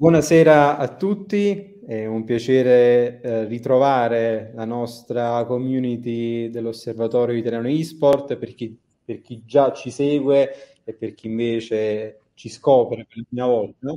Buonasera a tutti, è un piacere eh, ritrovare la nostra community dell'Osservatorio Italiano eSport per chi, per chi già ci segue e per chi invece ci scopre per la prima volta.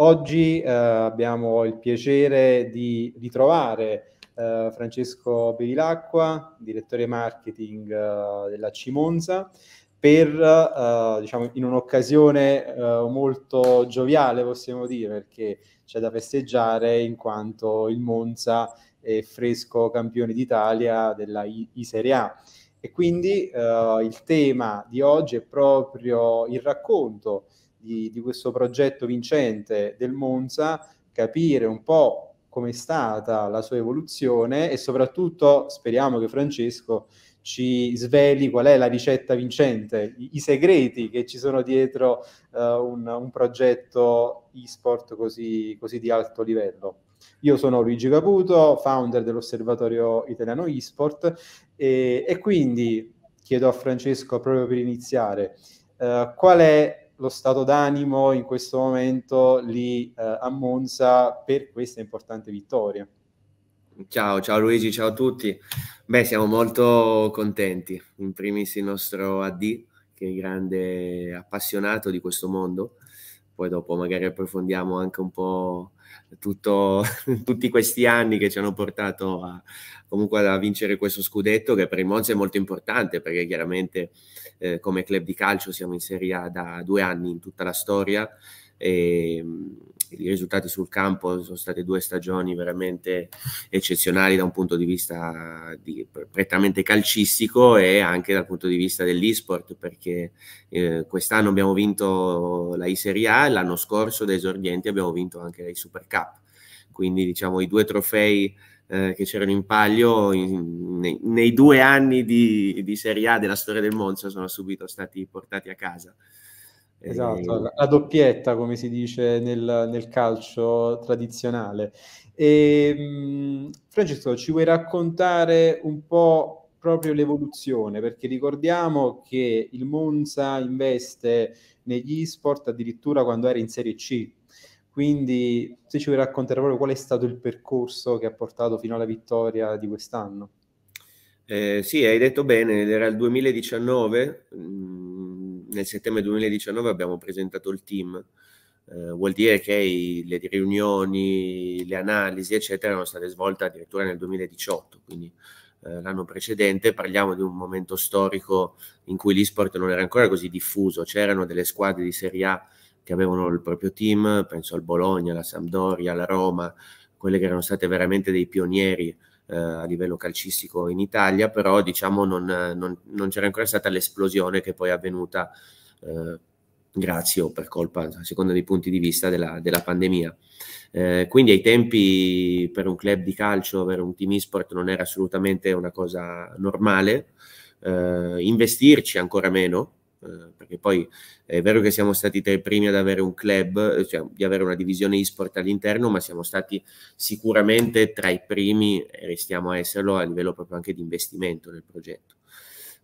Oggi eh, abbiamo il piacere di ritrovare eh, Francesco Bevilacqua, direttore marketing eh, della Cimonza. Monza per, uh, diciamo, in un'occasione uh, molto gioviale, possiamo dire, perché c'è da festeggiare in quanto il Monza è fresco campione d'Italia della I, I Serie A. E quindi uh, il tema di oggi è proprio il racconto di, di questo progetto vincente del Monza, capire un po' com'è stata la sua evoluzione e soprattutto speriamo che Francesco ci sveli qual è la ricetta vincente, i, i segreti che ci sono dietro uh, un, un, progetto e-sport così, così di alto livello. Io sono Luigi Caputo, founder dell'Osservatorio Italiano eSport e, e quindi chiedo a Francesco proprio per iniziare uh, qual è lo stato d'animo in questo momento lì uh, a Monza per questa importante vittoria. Ciao, ciao Luigi, ciao a tutti. Beh, siamo molto contenti, in primis il nostro AD, che è grande appassionato di questo mondo, poi dopo magari approfondiamo anche un po' tutto, tutti questi anni che ci hanno portato a, comunque a vincere questo scudetto che per il Monza è molto importante perché chiaramente eh, come club di calcio siamo in Serie A da due anni in tutta la storia e, ehm, i risultati sul campo sono state due stagioni veramente eccezionali da un punto di vista di, prettamente calcistico e anche dal punto di vista dell'esport perché eh, quest'anno abbiamo vinto la I Serie A e l'anno scorso da esordienti abbiamo vinto anche la I Super Cup quindi diciamo i due trofei eh, che c'erano in palio in, nei, nei, due anni di, di Serie A della storia del Monza sono subito stati portati a casa Esatto, la, doppietta come si dice nel, nel calcio tradizionale. E, ehm, Francesco, ci vuoi raccontare un po' proprio l'evoluzione? Perché ricordiamo che il Monza investe negli sport addirittura quando era in Serie C. Quindi se ci vuoi raccontare proprio qual è stato il percorso che ha portato fino alla vittoria di quest'anno. Eh, sì, hai detto bene, era il 2019. Mh mm, nel settembre 2019 abbiamo presentato il team, eh, vuol dire che i, le riunioni, le analisi, eccetera, erano state svolte addirittura nel 2018, quindi eh, l'anno precedente. Parliamo di un momento storico in cui l'esport non era ancora così diffuso, c'erano delle squadre di Serie A che avevano il proprio team, penso al Bologna, alla Sampdoria, alla Roma, quelle che erano state veramente dei pionieri eh, a livello calcistico in Italia, però diciamo non, non, non c'era ancora stata l'esplosione che poi è avvenuta eh, grazie o per colpa, a seconda dei punti di vista, della, della pandemia. Eh, quindi ai tempi per un club di calcio, per un team e-sport non era assolutamente una cosa normale, eh, investirci ancora meno, eh, perché poi è vero che siamo stati tra i primi ad avere un club, eh, cioè di avere una divisione e-sport all'interno, ma siamo stati sicuramente tra i primi e restiamo a esserlo a livello proprio anche di investimento nel progetto.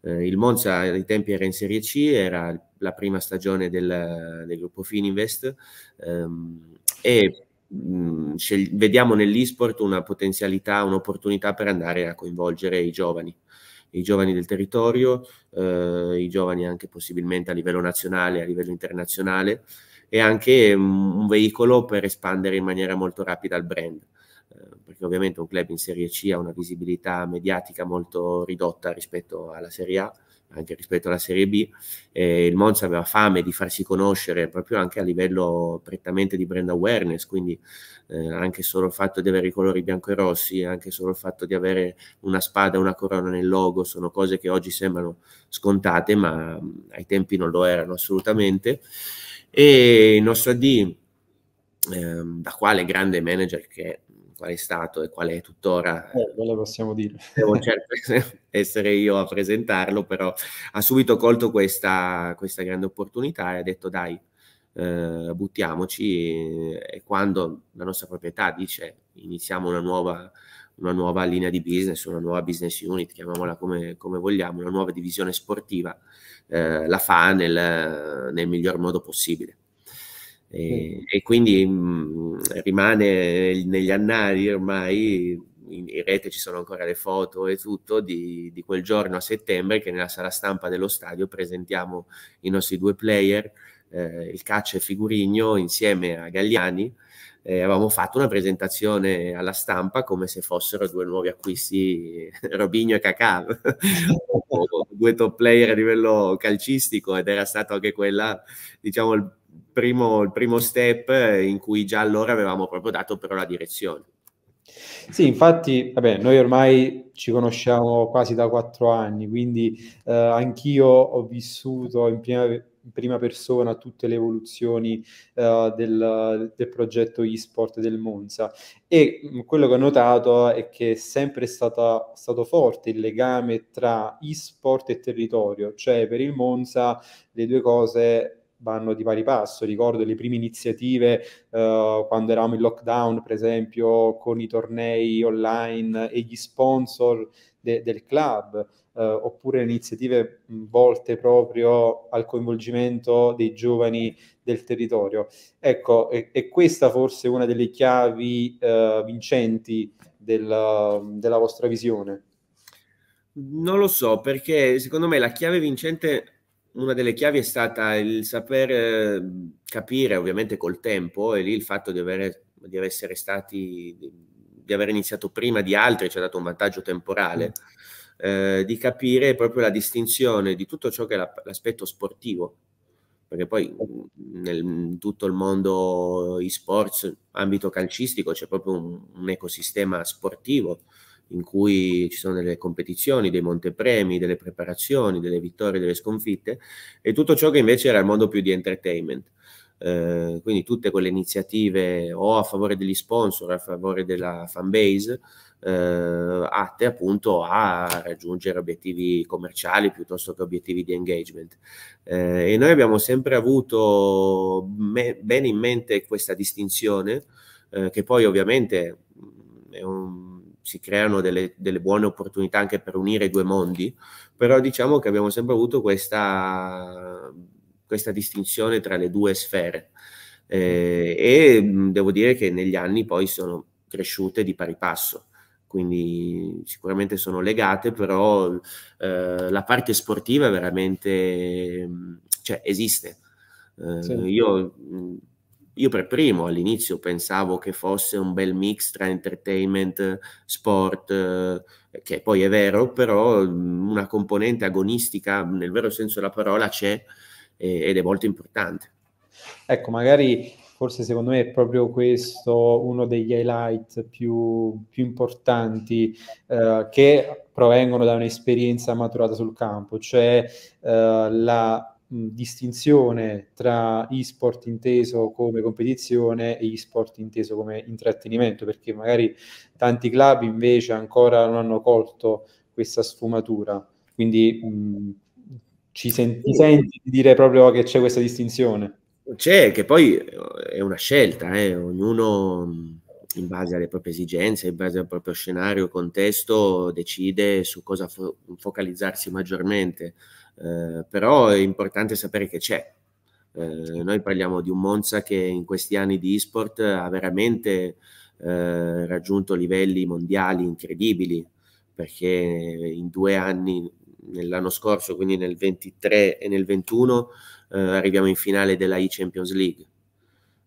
Eh, il Monza ai tempi era in Serie C, era la prima stagione del, del gruppo Fininvest ehm, e mh, mm, vediamo nell'e-sport una potenzialità, un'opportunità per andare a coinvolgere i giovani i giovani del territorio, eh, i giovani anche possibilmente a livello nazionale, a livello internazionale e anche un, mm, un veicolo per espandere in maniera molto rapida il brand, eh, perché ovviamente un club in Serie C ha una visibilità mediatica molto ridotta rispetto alla Serie A anche rispetto alla Serie B, eh, il Monza aveva fame di farsi conoscere proprio anche a livello prettamente di brand awareness, quindi eh, anche solo il fatto di avere i colori bianco e rossi, anche solo il fatto di avere una spada e una corona nel logo, sono cose che oggi sembrano scontate, ma ai tempi non lo erano assolutamente. E il nostro AD, eh, da quale grande manager che quale è stato e qual è tuttora. Eh, eh non possiamo dire. Devo certo essere io a presentarlo, però ha subito colto questa, questa grande opportunità e ha detto dai, eh, buttiamoci e quando la nostra proprietà dice iniziamo una nuova, una nuova linea di business, una nuova business unit, chiamiamola come, come vogliamo, una nuova divisione sportiva, eh, la fa nel, nel miglior modo possibile. E, e quindi mh, mhmm, rimane negli annali ormai in, rete ci sono ancora le foto e tutto di, di, quel giorno a settembre che nella sala stampa dello stadio presentiamo i nostri due player, eh, il Caccia e Figurigno insieme a Galliani. Eh, avevamo fatto una presentazione alla stampa come se fossero due nuovi acquisti, Robigno e Cacà, due top player a livello calcistico ed era stato anche quella, diciamo, il primo, il primo step eh, in cui già allora avevamo proprio dato però la direzione. Sì, infatti, vabbè, noi ormai ci conosciamo quasi da quattro anni, quindi eh, anch'io ho vissuto in prima, in prima, persona tutte le evoluzioni eh, del, del, progetto eSport del Monza e mm, quello che ho notato è che è sempre stata, stato forte il legame tra eSport e territorio, cioè per il Monza le due cose vanno di pari passo. Ricordo le prime iniziative eh, quando eravamo in lockdown, per esempio, con i tornei online e gli sponsor de- del club, eh, oppure iniziative volte proprio al coinvolgimento dei giovani del territorio. Ecco, e, e questa forse è una delle chiavi eh, vincenti del, della vostra visione. Non lo so, perché secondo me la chiave vincente una delle chiavi è stata il saper ehm, capire, ovviamente col tempo, e lì il fatto di, avere, di essere stati, di aver iniziato prima di altri ci ha dato un vantaggio temporale, mm. eh, di capire proprio la distinzione di tutto ciò che è l'aspetto sportivo, perché poi nel, in tutto il mondo e-sports, ambito calcistico, c'è proprio un, un ecosistema sportivo in cui ci sono delle competizioni, dei montepremi, delle preparazioni, delle vittorie, delle sconfitte e tutto ciò che invece era il mondo più di entertainment. Eh, quindi tutte quelle iniziative o a favore degli sponsor, a favore della fanbase, base, eh, atte appunto a raggiungere obiettivi commerciali piuttosto che obiettivi di engagement. Eh, e noi abbiamo sempre avuto me- bene in mente questa distinzione, eh, che poi ovviamente è un si creano delle, delle, buone opportunità anche per unire i due mondi, però diciamo che abbiamo sempre avuto questa, questa distinzione tra le due sfere eh, e devo dire che negli anni poi sono cresciute di pari passo quindi sicuramente sono legate, però eh, la parte sportiva veramente cioè, esiste. Eh, sì. Io io per primo all'inizio pensavo che fosse un bel mix tra entertainment, sport, eh, che poi è vero, però mm, una componente agonistica nel vero senso della parola c'è ed è molto importante. Ecco, magari forse secondo me è proprio questo uno degli highlight più, più importanti eh, che provengono da un'esperienza maturata sul campo, cioè eh, la distinzione tra e-sport inteso come competizione e e-sport inteso come intrattenimento, perché magari tanti club invece ancora non hanno colto questa sfumatura. Quindi mh, ci senti, senti di dire proprio che c'è questa distinzione? C'è, che poi eh, è una scelta, eh? ognuno in base alle proprie esigenze, in base al proprio scenario, contesto, decide su cosa fo- focalizzarsi maggiormente. Eh, però è importante sapere che c'è. Eh, noi parliamo di un Monza che in questi anni di esport ha veramente eh, raggiunto livelli mondiali incredibili, perché in due anni, nell'anno scorso, quindi nel 23 e nel 21, eh, arriviamo in finale della e-Champions League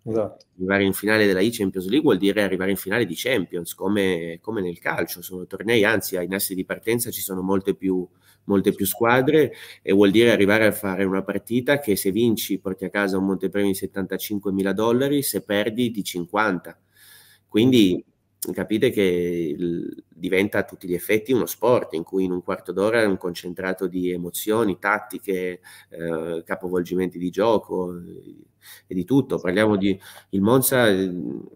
Esatto. Arrivare in finale della I Champions League vuol dire arrivare in finale di Champions, come, come nel calcio. Sono tornei, anzi, ai nastri di partenza ci sono molte più, molte più, squadre e vuol dire arrivare a fare una partita che se vinci porti a casa un montepremi di 75 mila dollari, se perdi di 50. Quindi capite che diventa a tutti gli effetti uno sport in cui in un quarto d'ora è un concentrato di emozioni, tattiche, eh, capovolgimenti di gioco e di tutto. Parliamo di il Monza eh,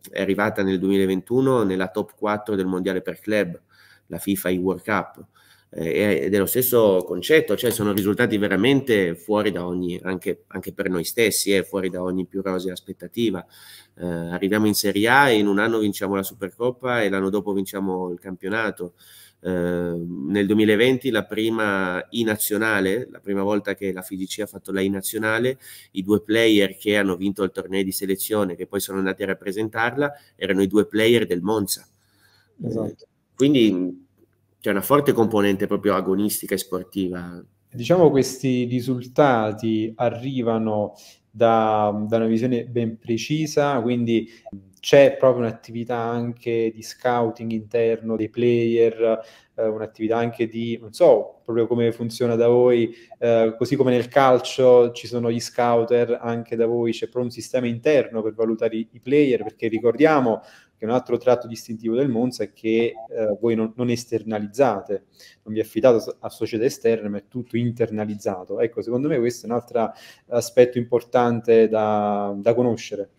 è arrivata nel 2021 nella top 4 del mondiale per club, la FIFA e World Cup. Eh, ed è lo stesso concetto, cioè sono risultati veramente fuori da ogni, anche, anche per noi stessi, eh, fuori da ogni più rosea aspettativa. Eh, arriviamo in Serie A e in un anno vinciamo la Supercoppa e l'anno dopo vinciamo il campionato. Eh, nel 2020 la prima I nazionale, la prima volta che la FIGC ha fatto la I nazionale, i due player che hanno vinto il torneo di selezione, che poi sono andati a rappresentarla, erano i due player del Monza. Esatto. Quindi c'è una forte componente proprio agonistica e sportiva. Diciamo che questi risultati arrivano da, da una visione ben precisa, quindi c'è proprio un'attività anche di scouting interno dei player, eh, un'attività anche di, non so, proprio come funziona da voi, eh, così come nel calcio ci sono gli scouter, anche da voi c'è proprio un sistema interno per valutare i, i player, perché ricordiamo che un altro tratto distintivo del Monza è che eh, voi non, non, esternalizzate, non vi affidate a società esterne, ma è tutto internalizzato. Ecco, secondo me questo è un altro aspetto importante da, da conoscere.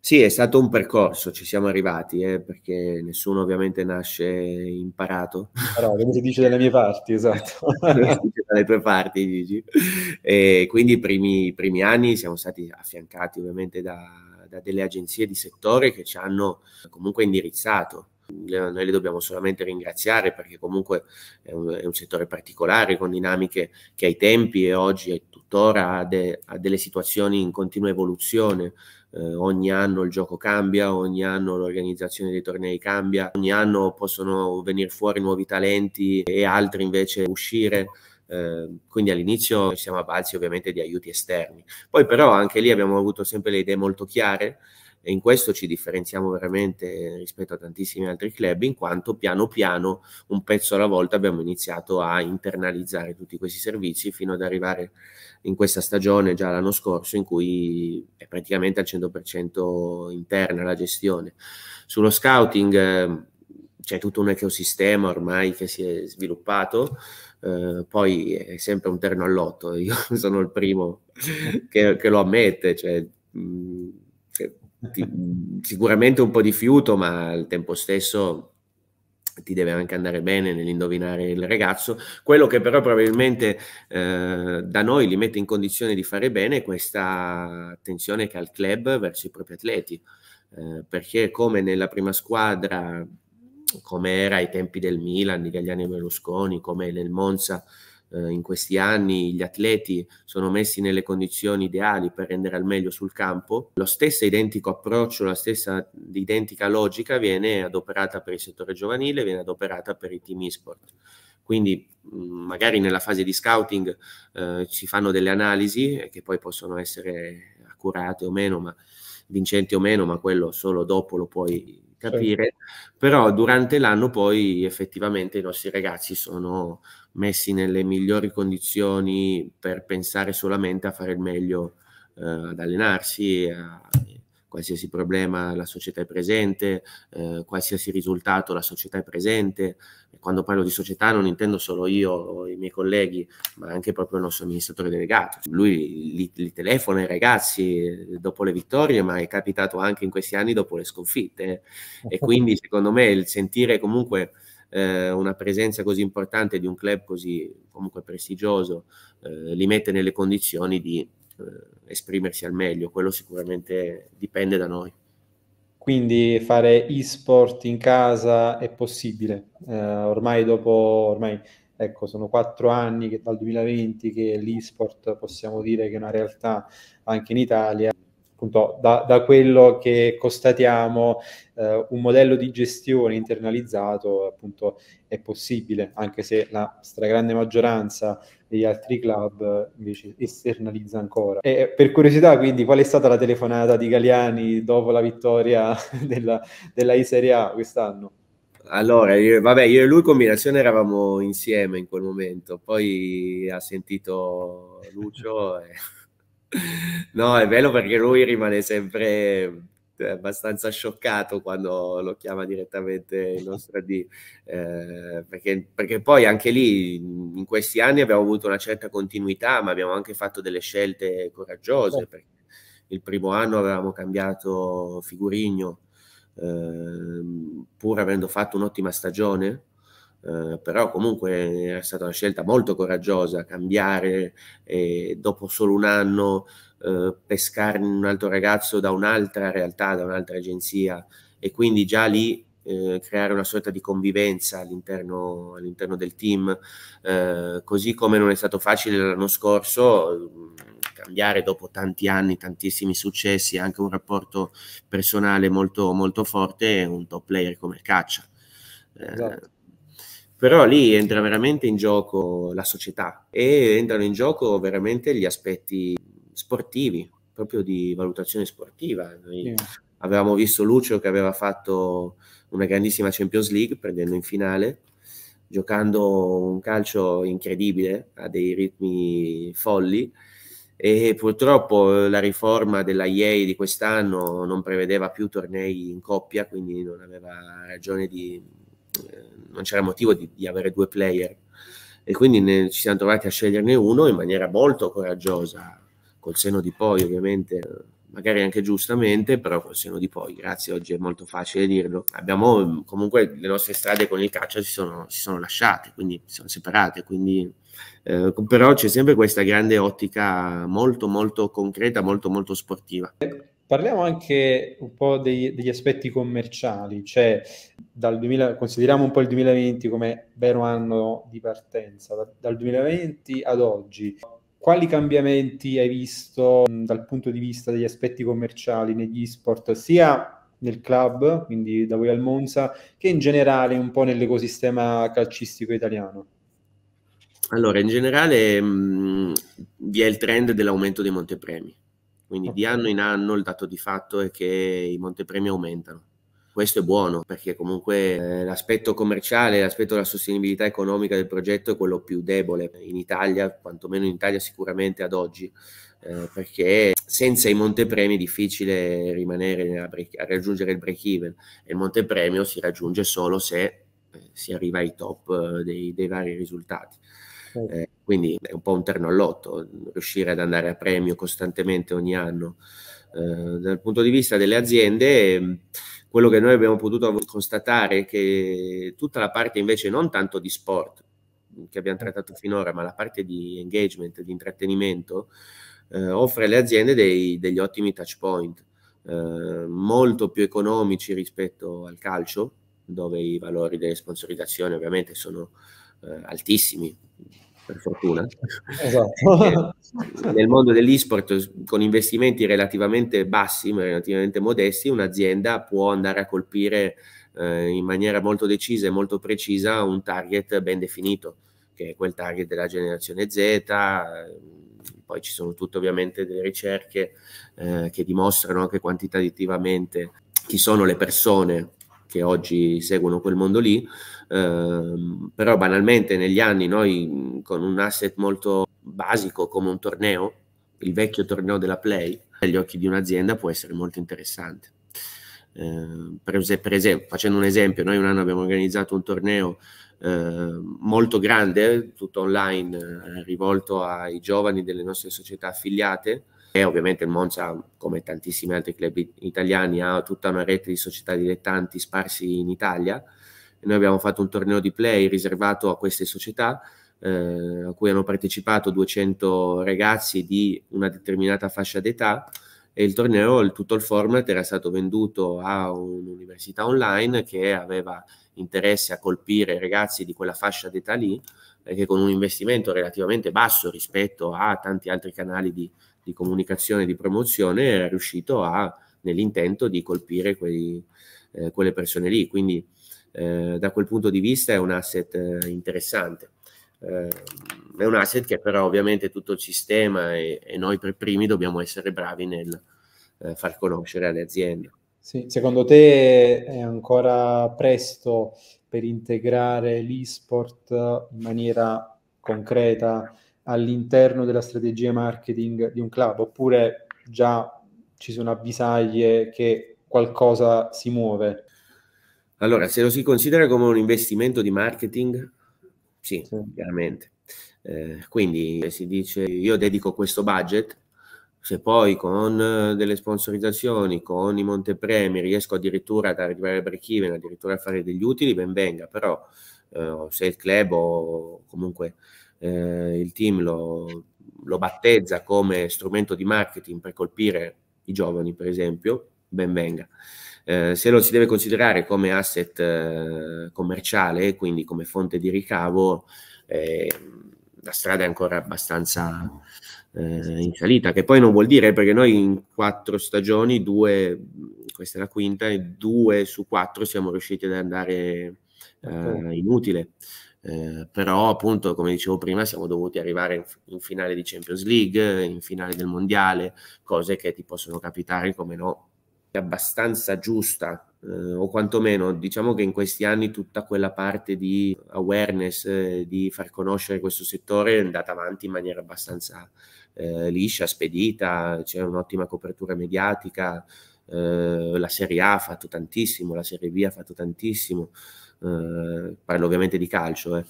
Sì, è stato un percorso, ci siamo arrivati, eh, perché nessuno ovviamente nasce imparato. Però, come si dice dalle mie parti, esatto. dalle tue parti, Gigi. E quindi i primi, primi, anni siamo stati affiancati ovviamente da, da delle agenzie di settore che ci hanno comunque indirizzato noi le dobbiamo solamente ringraziare perché comunque è un, è un, settore particolare con dinamiche che ai tempi e oggi e tuttora ha, de, ha, delle situazioni in continua evoluzione. Eh, ogni anno il gioco cambia, ogni anno l'organizzazione dei tornei cambia, ogni anno possono venire fuori nuovi talenti e altri invece uscire. Ehm, quindi all'inizio siamo avvalsi ovviamente di aiuti esterni. Poi però anche lì abbiamo avuto sempre le idee molto chiare e in questo ci differenziamo veramente rispetto a tantissimi altri club in quanto piano piano, un pezzo alla volta, abbiamo iniziato a internalizzare tutti questi servizi fino ad arrivare in questa stagione, già l'anno scorso, in cui è praticamente al 100% interna la gestione. Sullo scouting ehm, c'è tutto un ecosistema ormai che si è sviluppato eh, poi è sempre un terno all'otto, io sono il primo che, che lo ammette, cioè, mh, mm, che ti, sicuramente un po' di fiuto, ma al tempo stesso ti deve anche andare bene nell'indovinare il ragazzo. Quello che però probabilmente eh, da noi li mette in condizione di fare bene è questa attenzione che ha il club verso i propri atleti, eh, perché come nella prima squadra come era ai tempi del Milan, di Gagliani e Berlusconi, come nel Monza eh, in questi anni gli atleti sono messi nelle condizioni ideali per rendere al meglio sul campo, lo stesso identico approccio, la stessa identica logica viene adoperata per il settore giovanile, viene adoperata per i team esport. Quindi mm, magari nella fase di scouting eh, ci fanno delle analisi eh, che poi possono essere accurate o meno, ma vincenti o meno, ma quello solo dopo lo puoi capire, sì. però durante l'anno poi effettivamente i nostri ragazzi sono messi nelle migliori condizioni per pensare solamente a fare il meglio, eh, ad allenarsi, a, qualsiasi problema la società è presente, eh, qualsiasi risultato la società è presente. E quando parlo di società non intendo solo io o i miei colleghi, ma anche proprio il nostro amministratore delegato. Lui li, li telefona ai ragazzi eh, dopo le vittorie, ma è capitato anche in questi anni dopo le sconfitte. E quindi secondo me il sentire comunque eh, una presenza così importante di un club così comunque prestigioso eh, li mette nelle condizioni di eh, esprimersi al meglio, quello sicuramente dipende da noi. Quindi fare e-sport in casa è possibile. Eh, ormai dopo, ormai, ecco, sono quattro anni che, dal 2020 che l'e-sport possiamo dire che è una realtà anche in Italia. Appunto, da, da quello che constatiamo, eh, un modello di gestione internalizzato appunto, è possibile, anche se la stragrande maggioranza degli altri club invece esternalizza ancora. E per curiosità, quindi, qual è stata la telefonata di Galiani dopo la vittoria della, della Serie A quest'anno? Allora, io, vabbè, io e lui in combinazione eravamo insieme in quel momento, poi ha sentito Lucio. e... No, è bello perché lui rimane sempre è abbastanza scioccato quando lo chiama direttamente il nostro AD, eh, perché, perché, poi anche lì in questi anni abbiamo avuto una certa continuità, ma abbiamo anche fatto delle scelte coraggiose, certo. perché il primo anno avevamo cambiato Figurigno, eh, pur avendo fatto un'ottima stagione, Uh, però comunque era stata una scelta molto coraggiosa cambiare e dopo solo un anno eh, pescare un altro ragazzo da un'altra realtà, da un'altra agenzia e quindi già lì eh, creare una sorta di convivenza all'interno, all del team, eh, così come non è stato facile l'anno scorso mm, cambiare dopo tanti anni, tantissimi successi, anche un rapporto personale molto, molto forte, un top player come il caccia. Eh, esatto però lì entra veramente in gioco la società e entrano in gioco veramente gli aspetti sportivi, proprio di valutazione sportiva. Noi yeah. avevamo visto Lucio che aveva fatto una grandissima Champions League perdendo in finale, giocando un calcio incredibile a dei ritmi folli e purtroppo la riforma della IEI di quest'anno non prevedeva più tornei in coppia, quindi non aveva ragione di eh, non c'era motivo di, di, avere due player e quindi ne, ci siamo trovati a sceglierne uno in maniera molto coraggiosa col seno di poi ovviamente eh, magari anche giustamente, però col seno di poi, grazie, oggi è molto facile dirlo. Abbiamo mm, comunque le nostre strade con il calcio si sono, si sono lasciate, quindi si sono separate, quindi, eh, però c'è sempre questa grande ottica molto molto concreta, molto molto sportiva. Parliamo anche un po' degli, degli aspetti commerciali, cioè 2000, consideriamo un po' il 2020 come vero anno di partenza, da, dal 2020 ad oggi quali cambiamenti hai visto mh, dal punto di vista degli aspetti commerciali negli sport, sia nel club, quindi da voi al Monza, che in generale un po' nell'ecosistema calcistico italiano? Allora, in generale mh, vi è il trend dell'aumento dei montepremi, quindi okay. di anno in anno il dato di fatto è che i montepremi aumentano questo è buono perché comunque eh, l'aspetto commerciale, l'aspetto della sostenibilità economica del progetto è quello più debole in Italia, quantomeno in Italia sicuramente ad oggi, eh, perché senza i montepremi è difficile rimanere break, a raggiungere il break even e il montepremio si raggiunge solo se eh, si arriva ai top eh, dei, dei vari risultati. Eh, quindi è un po' un terno all'otto riuscire ad andare a premio costantemente ogni anno. Eh, dal punto di vista delle aziende, quello che noi abbiamo potuto constatare è che tutta la parte invece non tanto di sport che abbiamo trattato finora, ma la parte di engagement, di intrattenimento, eh, offre alle aziende dei, degli ottimi touch point, eh, molto più economici rispetto al calcio, dove i valori delle sponsorizzazioni ovviamente sono eh, altissimi, per fortuna. Esatto. Eh, nel mondo dell'esport, con investimenti relativamente bassi, ma relativamente modesti, un'azienda può andare a colpire eh, in maniera molto decisa e molto precisa un target ben definito, che è quel target della generazione Z. Poi ci sono tutte ovviamente delle ricerche eh, che dimostrano anche quantitativamente chi sono le persone che oggi seguono quel mondo lì, eh, però banalmente negli anni noi con un asset molto basico come un torneo, il vecchio torneo della Play, agli occhi di un'azienda può essere molto interessante. Eh, per, per, esempio, facendo un esempio, noi un anno abbiamo organizzato un torneo eh, molto grande, tutto online, eh, rivolto ai giovani delle nostre società affiliate, e ovviamente il Monza, come tantissimi altri club italiani, ha tutta una rete di società dilettanti sparsi in Italia. E noi abbiamo fatto un torneo di play riservato a queste società, eh, a cui hanno partecipato 200 ragazzi di una determinata fascia d'età e il torneo, il, tutto il format era stato venduto a un'università online che aveva interesse a colpire ragazzi di quella fascia d'età lì, eh, che con un investimento relativamente basso rispetto a tanti altri canali di, di comunicazione e di promozione era riuscito a, nell'intento di colpire quei, eh, quelle persone lì. Quindi eh, da quel punto di vista è un asset eh, interessante. Eh, è un asset che però ovviamente tutto il sistema e, e noi per primi dobbiamo essere bravi nel eh, far conoscere alle aziende. Sì, secondo te è ancora presto per integrare l'esport in maniera concreta all'interno della strategia marketing di un club, oppure già ci sono avvisaglie che qualcosa si muove? Allora, se lo si considera come un investimento di marketing, sì, sì. chiaramente. Eh, quindi si dice io dedico questo budget, se poi con eh, delle sponsorizzazioni, con i montepremi riesco addirittura ad arrivare al break even, addirittura a fare degli utili, ben venga, però eh, se il club o comunque eh, il team lo, lo battezza come strumento di marketing per colpire i giovani, per esempio, ben venga. Eh, se lo si deve considerare come asset eh, commerciale, quindi come fonte di ricavo, eh, la strada è ancora abbastanza eh, in salita, che poi non vuol dire perché noi in quattro stagioni, due, questa è la quinta, e due su quattro siamo riusciti ad andare eh, inutile. Eh, però appunto come dicevo prima siamo dovuti arrivare in, in, finale di Champions League, in finale del Mondiale, cose che ti possono capitare come no, è abbastanza giusta eh, o quantomeno diciamo che in questi anni tutta quella parte di awareness, eh, di far conoscere questo settore è andata avanti in maniera abbastanza eh, liscia, spedita, c'è un'ottima copertura mediatica, eh, la Serie A ha fatto tantissimo, la Serie B ha fatto tantissimo. Eh, parlo ovviamente di calcio, eh.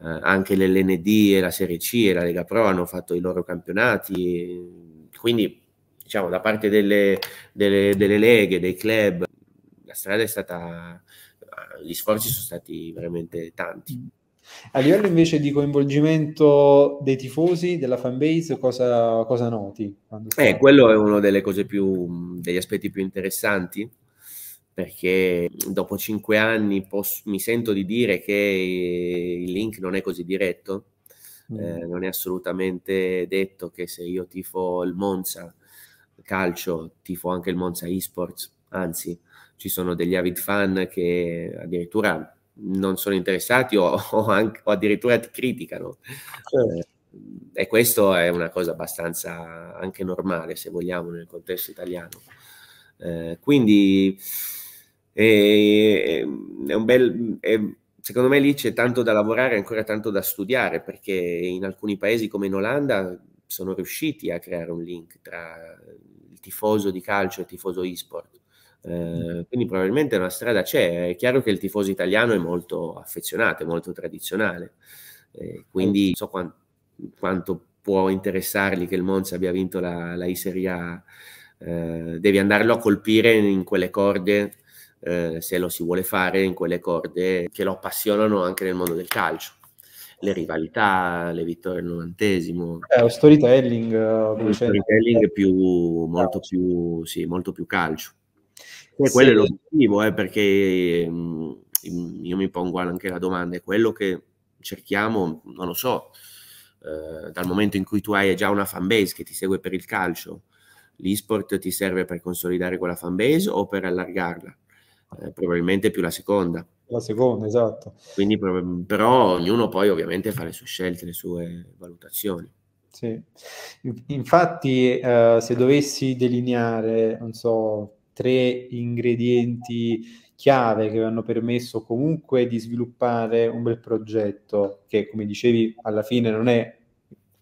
Eh, anche l'LND e la Serie C e la Lega Pro hanno fatto i loro campionati, quindi diciamo da parte delle, delle, delle leghe, dei club, la strada è stata, gli sforzi sono stati veramente tanti. A livello invece di coinvolgimento dei tifosi, della fanbase, cosa, cosa noti? Eh, quello è uno delle cose più, degli aspetti più interessanti perché dopo cinque anni posso, mi sento di dire che il link non è così diretto, mm. eh, non è assolutamente detto che se io tifo il Monza calcio, tifo anche il Monza esports, anzi ci sono degli avid fan che addirittura non sono interessati o, o, anche, o addirittura ti criticano. Mm. Eh, e questo è una cosa abbastanza anche normale, se vogliamo, nel contesto italiano. Eh, quindi e, ehm, è un bel, è, secondo me lì c'è tanto da lavorare, ancora tanto da studiare, perché in alcuni paesi come in Olanda sono riusciti a creare un link tra il tifoso di calcio e il tifoso e-sport. Eh, quindi probabilmente una strada c'è, è chiaro che il tifoso italiano è molto affezionato, è molto tradizionale, eh, quindi non certo. so quant- quanto può interessargli che il Monza abbia vinto la, la Serie A, eh, devi andarlo a colpire in quelle corde eh, se lo si vuole fare in quelle corde che lo appassionano anche nel mondo del calcio. Le rivalità, le vittorie al novantesimo. Eh, eh, è un storytelling. Un storytelling più, molto, più, sì, molto più calcio. E sì. quello è l'obiettivo, eh, perché mh, mm, io mi pongo anche la domanda, è quello che cerchiamo, non lo so, eh, dal momento in cui tu hai già una fanbase che ti segue per il calcio, l'esport ti serve per consolidare quella fanbase o per allargarla? eh, probabilmente più la seconda. La seconda, esatto. Quindi, però ognuno poi ovviamente fa le sue scelte, le sue valutazioni. Sì. Infatti, eh, se dovessi delineare, non so, tre ingredienti chiave che mi hanno permesso comunque di sviluppare un bel progetto che, come dicevi, alla fine non è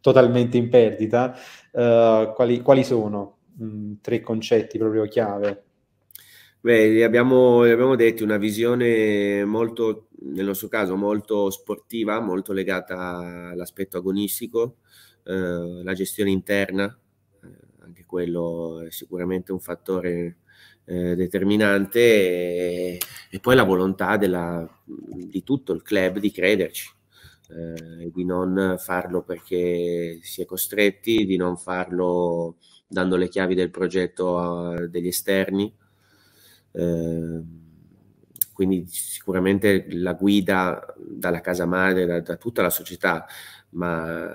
totalmente in perdita, eh, quali, quali, sono mh, mm, tre concetti proprio chiave? Beh, li abbiamo, li abbiamo detto, una visione molto, nel nostro caso, molto sportiva, molto legata all'aspetto agonistico, eh, la gestione interna, eh, anche quello è sicuramente un fattore eh, determinante, e, e, poi la volontà della, di tutto il club di crederci. Eh, e di non farlo perché si è costretti, di non farlo dando le chiavi del progetto a degli esterni, Ehm, quindi sicuramente la guida dalla casa madre, da, da tutta la società, ma,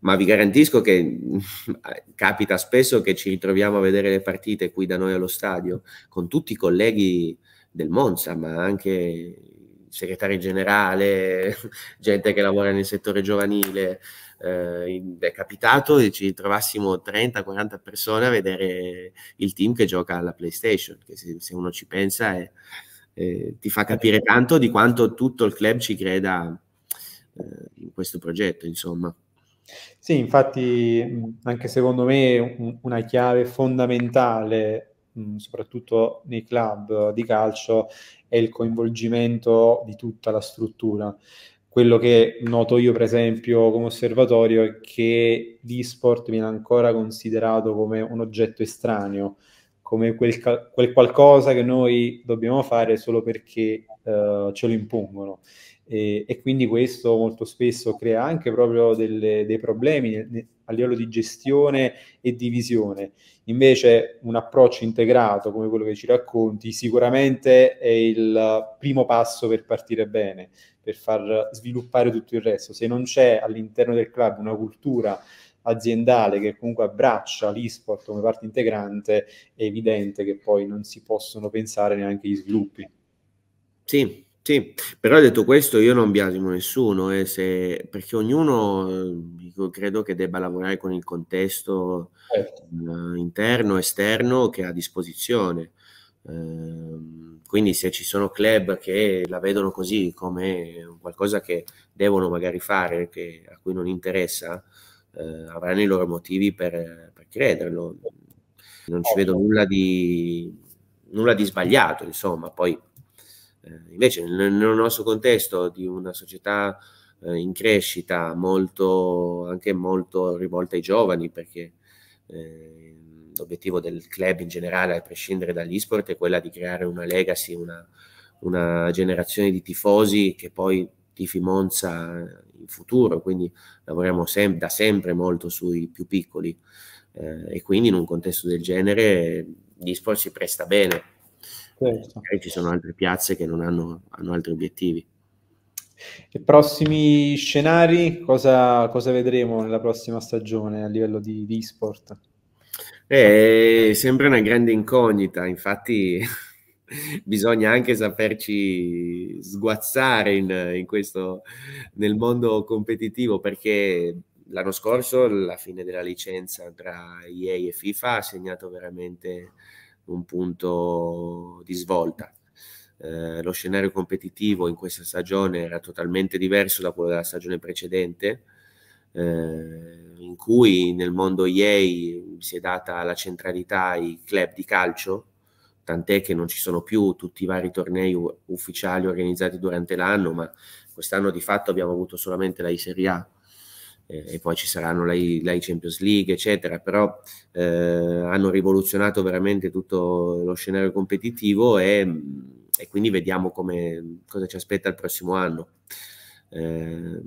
ma, vi garantisco che capita spesso che ci ritroviamo a vedere le partite qui da noi allo stadio con tutti i colleghi del Monza, ma anche segretari generale, gente che lavora nel settore giovanile, eh, è capitato che ci trovassimo 30-40 persone a vedere il team che gioca alla PlayStation, che se, se uno ci pensa è, è, ti fa capire tanto di quanto tutto il club ci creda eh, in questo progetto, insomma. Sì, infatti anche secondo me una chiave fondamentale soprattutto nei club di calcio, è il coinvolgimento di tutta la struttura quello che noto io, per esempio, come osservatorio è che l'e-sport viene ancora considerato come un oggetto estraneo, come quel, quel qualcosa che noi dobbiamo fare solo perché uh, ce lo impongono. E, e, quindi questo molto spesso crea anche proprio delle, dei problemi ne, a livello di gestione e di visione. Invece un approccio integrato come quello che ci racconti sicuramente è il primo passo per partire bene, per far sviluppare tutto il resto. Se non c'è all'interno del club una cultura aziendale che comunque abbraccia l'esport come parte integrante, è evidente che poi non si possono pensare neanche gli sviluppi. Sì, sì, però detto questo io non biasimo nessuno, eh, se, perché ognuno eh, credo che debba lavorare con il contesto certo. eh, interno, esterno che ha a disposizione. Ehm, quindi se ci sono club che la vedono così come qualcosa che devono magari fare, che, a cui non interessa, eh, avranno i loro motivi per, per crederlo. Non ci vedo nulla di, nulla di sbagliato, insomma. Poi, eh, invece, nel, nel, nostro contesto di una società eh, in crescita, molto, anche molto rivolta ai giovani, perché eh, l'obiettivo del club in generale, a prescindere dall'esport, è quella di creare una legacy, una, una generazione di tifosi che poi tifi Monza in futuro, quindi lavoriamo sem da sempre molto sui più piccoli eh, e quindi in un contesto del genere l'esport si presta bene. Certo. ci sono altre piazze che non hanno, hanno altri obiettivi. E prossimi scenari, cosa, cosa, vedremo nella prossima stagione a livello di, di sport? È sempre una grande incognita, infatti bisogna anche saperci sguazzare in, in questo, nel mondo competitivo perché l'anno scorso la fine della licenza tra EA e FIFA ha segnato veramente un punto di svolta. Eh, lo scenario competitivo in questa stagione era totalmente diverso da quello della stagione precedente eh, in cui nel mondo EA si è data la centralità ai club di calcio, tant'è che non ci sono più tutti i vari tornei ufficiali organizzati durante l'anno, ma quest'anno di fatto abbiamo avuto solamente la I Serie A eh, e poi ci saranno la, Champions League, eccetera, però eh, hanno rivoluzionato veramente tutto lo scenario competitivo e, e quindi vediamo come, cosa ci aspetta il prossimo anno. Eh,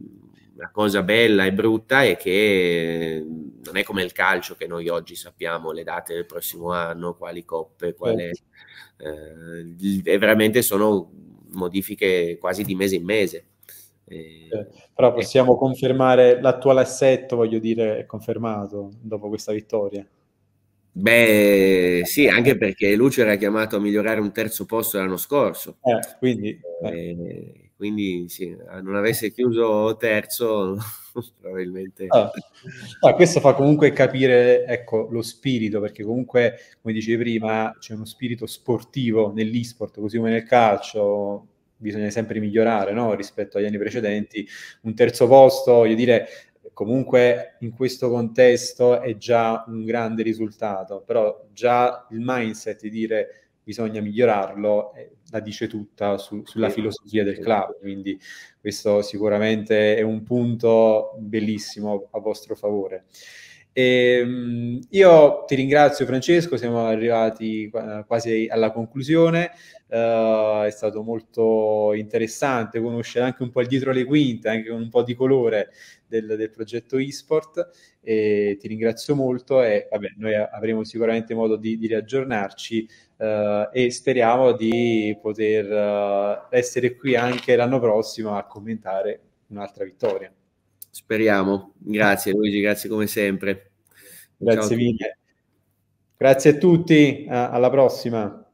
la cosa bella e brutta è che non è come il calcio che noi oggi sappiamo le date del prossimo anno, quali coppe, quale, certo. eh, veramente sono modifiche quasi di mese in mese. Certo. Eh, Però possiamo eh. confermare l'attuale assetto, voglio dire, è confermato dopo questa vittoria. Beh, sì, anche perché Lucio era chiamato a migliorare un terzo posto l'anno scorso. Eh, quindi... Eh. Eh, quindi sì, eh, non avesse eh. chiuso terzo probabilmente... Ah, ah, questo fa comunque capire ecco, lo spirito, perché comunque, come dicevi prima, c'è uno spirito sportivo nell'esport, così come nel calcio, bisogna sempre migliorare no? rispetto agli anni precedenti. Un terzo posto, voglio dire, comunque in questo contesto è già un grande risultato, però già il mindset di dire bisogna migliorarlo, eh, la dice tutta su, sulla filosofia del club, quindi questo sicuramente è un punto bellissimo a vostro favore. E, ehm, io ti ringrazio Francesco, siamo arrivati quasi alla conclusione, uh, è stato molto interessante conoscere anche un po' il dietro le quinte, anche con un po' di colore del, del progetto eSport, e ti ringrazio molto e vabbè, noi avremo sicuramente modo di, di riaggiornarci uh, e speriamo di poter uh, essere qui anche l'anno prossimo a commentare un'altra vittoria. Speriamo. Grazie Luigi, grazie come sempre. Grazie Ciao mille. Grazie a tutti, alla prossima.